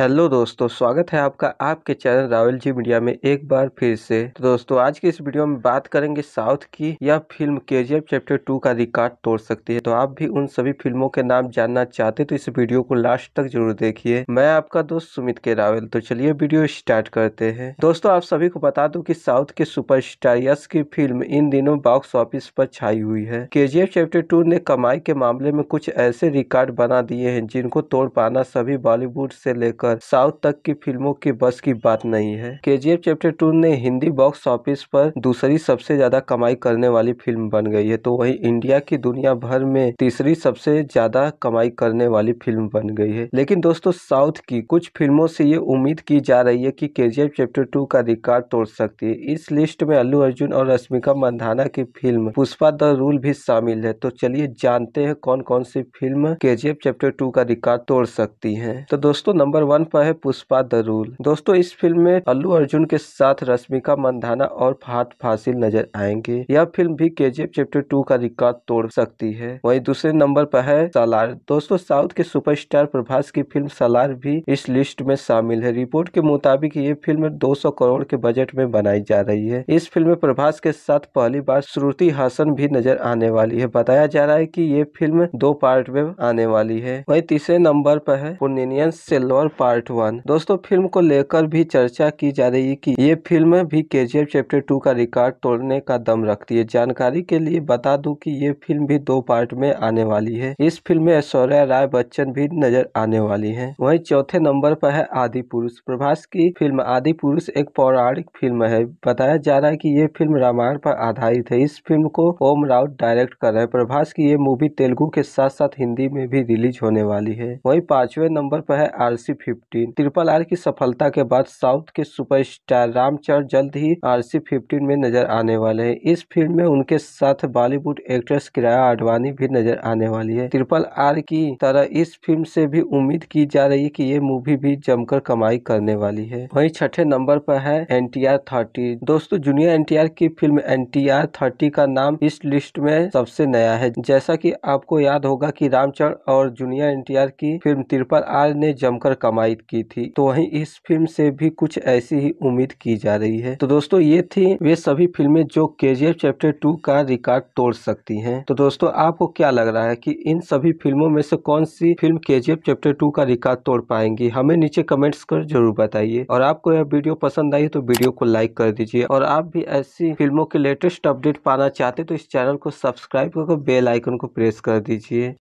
hello दोस्तों स्वागत है आपका आपके चैनल रावल जी मीडिया में एक बार फिर से तो दोस्तों आज की इस वीडियो में बात करेंगे साउथ की यह फिल्म के जी एफ चैप्टर टू का रिकॉर्ड तोड़ सकती है तो आप भी उन सभी फिल्मों के नाम जानना चाहते तो इस वीडियो को लास्ट तक जरूर देखिए मैं आपका दोस्त सुमित के रावल तो चलिए वीडियो स्टार्ट करते हैं दोस्तों आप सभी को बता दू की साउथ के सुपर स्टार यश की फिल्म इन दिनों बॉक्स ऑफिस पर छाई हुई है के जी एफ चैप्टर टू ने कमाई के मामले में कुछ ऐसे रिकॉर्ड बना दिए है जिनको तोड़ पाना सभी बॉलीवुड से लेकर लेकर साउथ तक की फिल्मों की बस की बात नहीं है के चैप्टर टू ने हिंदी बॉक्स ऑफिस पर दूसरी सबसे ज्यादा कमाई करने वाली फिल्म बन गई है तो वही इंडिया की दुनिया भर में तीसरी सबसे ज्यादा कमाई करने वाली फिल्म बन गई है लेकिन दोस्तों साउथ की कुछ फिल्मों से ये उम्मीद की जा रही है कि के चैप्टर टू का रिकॉर्ड तोड़ सकती है इस लिस्ट में अल्लू अर्जुन और रश्मिका मंधाना की फिल्म पुष्पा द रूल भी शामिल है तो चलिए जानते हैं कौन कौन सी फिल्म के चैप्टर टू का रिकॉर्ड तोड़ सकती है तो दोस्तों नंबर वन वन पर है पुष्पा द रूल दोस्तों इस फिल्म में अल्लू अर्जुन के साथ रश्मिका मंदाना और फहाद फासिल नजर आएंगे यह फिल्म भी के चैप्टर टू का रिकॉर्ड तोड़ सकती है वही दूसरे नंबर पर है सलार दोस्तों साउथ के सुपरस्टार प्रभास की फिल्म सलार भी इस लिस्ट में शामिल है रिपोर्ट के मुताबिक ये फिल्म 200 करोड़ के बजट में बनाई जा रही है इस फिल्म में प्रभास के साथ पहली बार श्रुति हासन भी नजर आने वाली है बताया जा रहा है कि ये फिल्म दो पार्ट में आने वाली है वही तीसरे नंबर पर है पुनिनियन सिल्वर पार्ट वन दोस्तों फिल्म को लेकर भी चर्चा की जा रही है कि ये फिल्म भी के चैप्टर टू का रिकॉर्ड तोड़ने का दम रखती है जानकारी के लिए बता दूं कि ये फिल्म भी दो पार्ट में आने वाली है इस फिल्म में ऐश्वर्या राय बच्चन भी नजर आने वाली है वही चौथे नंबर पर है आदि पुरुष प्रभास की फिल्म आदि पुरुष एक पौराणिक फिल्म है बताया जा रहा है की ये फिल्म रामायण पर आधारित है इस फिल्म को ओम राउत डायरेक्ट कर रहे हैं प्रभास की ये मूवी तेलुगु के साथ साथ हिंदी में भी रिलीज होने वाली है वही पांचवे नंबर पर है आरसी फिफ्टीन ट्रिपल आर की सफलता के बाद साउथ के सुपरस्टार रामचरण जल्द ही आर सी फिफ्टीन में नजर आने वाले हैं इस फिल्म में उनके साथ बॉलीवुड एक्ट्रेस किराया आडवाणी भी नजर आने वाली है ट्रिपल आर की तरह इस फिल्म से भी उम्मीद की जा रही है की ये मूवी भी जमकर कमाई करने वाली है वही छठे नंबर पर है एन टी आर थर्टी दोस्तों जूनियर एन टी आर की film N T R thirty का नाम इस लिस्ट में सबसे नया है जैसा की आपको याद होगा की रामचरण और जूनियर एन टी आर की फिल्म ट्रिपल आर ने जमकर कमाई कमाई की थी तो वहीं इस फिल्म से भी कुछ ऐसी ही उम्मीद की जा रही है तो दोस्तों ये थी वे सभी फिल्में जो के चैप्टर टू का रिकॉर्ड तोड़ सकती है तो दोस्तों आपको क्या लग रहा है की इन सभी फिल्मों में से कौन सी फिल्म के चैप्टर टू का रिकॉर्ड तोड़ पाएंगी हमें नीचे कमेंट्स कर जरूर बताइए और आपको यह वीडियो पसंद आई तो वीडियो को लाइक कर दीजिए और आप भी ऐसी फिल्मों के लेटेस्ट अपडेट पाना चाहते तो इस चैनल को सब्सक्राइब करके बेल आइकन को प्रेस कर दीजिए